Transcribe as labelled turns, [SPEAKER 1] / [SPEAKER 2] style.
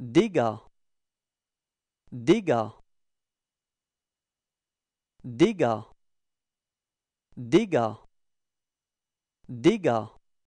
[SPEAKER 1] Dégâts dégâts dégâts dégâts
[SPEAKER 2] dégâts